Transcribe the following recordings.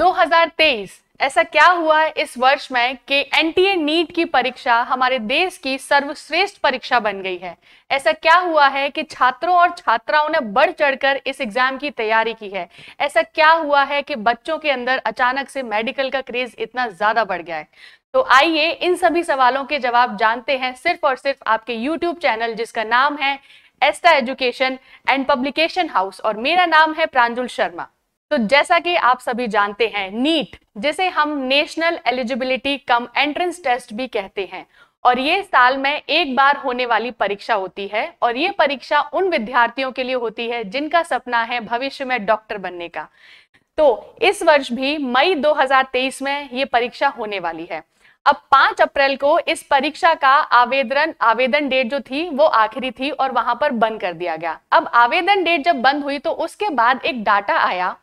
2023 ऐसा क्या हुआ है इस वर्ष में कि ए नीट की परीक्षा हमारे देश की सर्वश्रेष्ठ परीक्षा बन गई है ऐसा क्या हुआ है कि छात्रों और छात्राओं ने बढ़ चढ़कर इस एग्जाम की तैयारी की है ऐसा क्या हुआ है कि बच्चों के अंदर अचानक से मेडिकल का क्रेज इतना ज्यादा बढ़ गया है तो आइए इन सभी सवालों के जवाब जानते हैं सिर्फ और सिर्फ आपके यूट्यूब चैनल जिसका नाम है एस्टा एजुकेशन एंड पब्लिकेशन हाउस और मेरा नाम है प्रांजुल शर्मा तो जैसा कि आप सभी जानते हैं नीट जिसे हम national eligibility cum entrance test भी कहते हैं और ये साल में एक बार होने वाली परीक्षा होती है और ये परीक्षा उन विद्यार्थियों के लिए होती है जिनका सपना है भविष्य में डॉक्टर बनने का तो इस वर्ष भी मई 2023 में ये परीक्षा होने वाली है अब 5 अप्रैल को इस परीक्षा का आवेदन आवेदन डेट जो थी वो आखिरी थी और वहां पर बंद कर दिया गया अब आवेदन डेट जब बंद हुई तो उसके बाद एक डाटा आया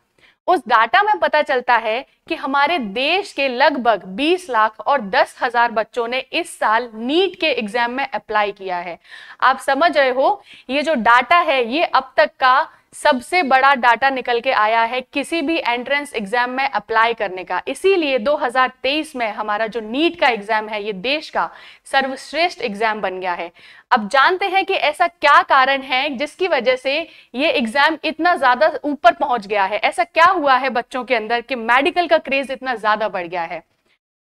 उस डाटा में पता चलता है कि हमारे देश के लगभग 20 लाख और दस हजार बच्चों ने इस साल नीट के एग्जाम में अप्लाई किया है आप समझ रहे हो ये जो डाटा है ये अब तक का सबसे बड़ा डाटा निकल के आया है किसी भी एंट्रेंस एग्जाम में अप्लाई करने का इसीलिए 2023 में हमारा जो नीट का एग्जाम है ये देश का सर्वश्रेष्ठ एग्जाम बन गया है अब जानते हैं कि ऐसा क्या कारण है जिसकी वजह से ये एग्जाम इतना ज्यादा ऊपर पहुंच गया है ऐसा क्या हुआ है बच्चों के अंदर कि मेडिकल का क्रेज इतना ज्यादा बढ़ गया है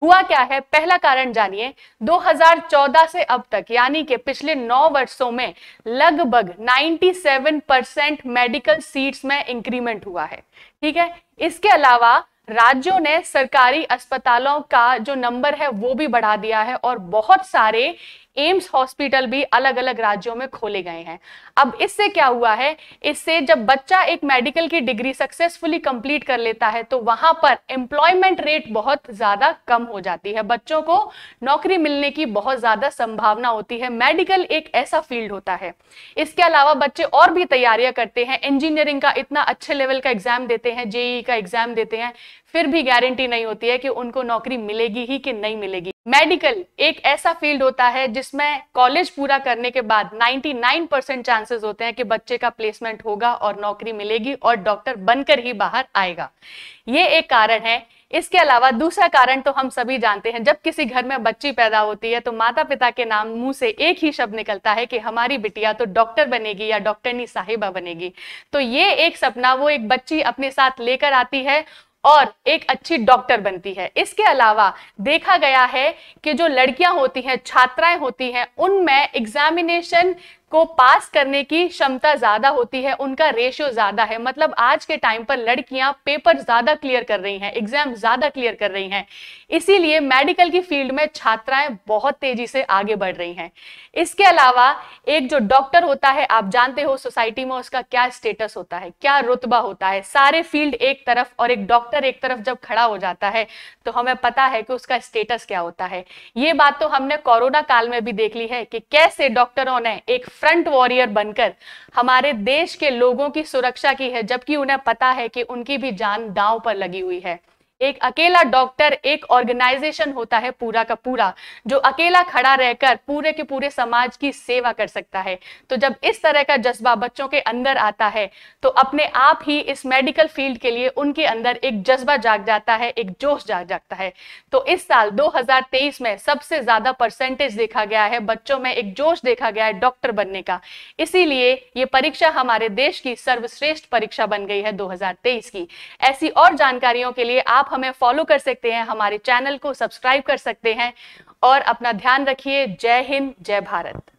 हुआ क्या है पहला कारण जानिए 2014 से अब तक यानी कि पिछले नौ वर्षों में लगभग 97 परसेंट मेडिकल सीट्स में इंक्रीमेंट हुआ है ठीक है इसके अलावा राज्यों ने सरकारी अस्पतालों का जो नंबर है वो भी बढ़ा दिया है और बहुत सारे एम्स हॉस्पिटल भी अलग अलग राज्यों में खोले गए हैं अब इससे क्या हुआ है इससे जब बच्चा एक मेडिकल की डिग्री सक्सेसफुली कंप्लीट कर लेता है तो वहां पर एम्प्लॉयमेंट रेट बहुत ज्यादा कम हो जाती है बच्चों को नौकरी मिलने की बहुत ज्यादा संभावना होती है मेडिकल एक ऐसा फील्ड होता है इसके अलावा बच्चे और भी तैयारियां करते हैं इंजीनियरिंग का इतना अच्छे लेवल का एग्जाम देते हैं जेई का एग्जाम देते हैं फिर भी गारंटी नहीं होती है कि उनको नौकरी मिलेगी ही कि नहीं मिलेगी मेडिकल एक ऐसा फील्ड होता है जिसमें कॉलेज पूरा करने के बाद 99 परसेंट चांसेस होते हैं कि बच्चे का प्लेसमेंट होगा और नौकरी मिलेगी और डॉक्टर बनकर ही बाहर आएगा ये एक कारण है इसके अलावा दूसरा कारण तो हम सभी जानते हैं जब किसी घर में बच्ची पैदा होती है तो माता पिता के नाम मुंह से एक ही शब्द निकलता है कि हमारी बिटिया तो डॉक्टर बनेगी या डॉक्टरनी साहिबा बनेगी तो ये एक सपना वो एक बच्ची अपने साथ लेकर आती है और एक अच्छी डॉक्टर बनती है इसके अलावा देखा गया है कि जो लड़कियां होती हैं छात्राएं होती हैं उनमें एग्जामिनेशन को पास करने की क्षमता ज्यादा होती है उनका रेशियो ज्यादा है मतलब आज के टाइम पर लड़कियां पेपर ज्यादा क्लियर कर रही हैं एग्जाम ज्यादा क्लियर कर रही हैं इसीलिए मेडिकल की फील्ड में छात्राएं बहुत तेजी से आगे बढ़ रही हैं इसके अलावा एक जो डॉक्टर होता है आप जानते हो सोसाइटी में उसका क्या स्टेटस होता है क्या रुतबा होता है सारे फील्ड एक तरफ और एक डॉक्टर एक तरफ जब खड़ा हो जाता है तो हमें पता है कि उसका स्टेटस क्या होता है ये बात तो हमने कोरोना काल में भी देख ली है कि कैसे डॉक्टरों ने एक फ्रंट वॉरियर बनकर हमारे देश के लोगों की सुरक्षा की है जबकि उन्हें पता है कि उनकी भी जान दांव पर लगी हुई है एक अकेला डॉक्टर एक ऑर्गेनाइजेशन होता है पूरा का पूरा जो अकेला खड़ा रहकर पूरे के पूरे समाज की सेवा कर सकता है तो जब इस तरह का जज्बा बच्चों के अंदर आता है तो अपने आप ही इस मेडिकल फील्ड के लिए उनके अंदर एक जज्बा जाग जाता है एक जोश जाग जाता है तो इस साल 2023 में सबसे ज्यादा परसेंटेज देखा गया है बच्चों में एक जोश देखा गया है डॉक्टर बनने का इसीलिए ये परीक्षा हमारे देश की सर्वश्रेष्ठ परीक्षा बन गई है दो की ऐसी और जानकारियों के लिए आप आप हमें फॉलो कर सकते हैं हमारे चैनल को सब्सक्राइब कर सकते हैं और अपना ध्यान रखिए जय हिंद जय भारत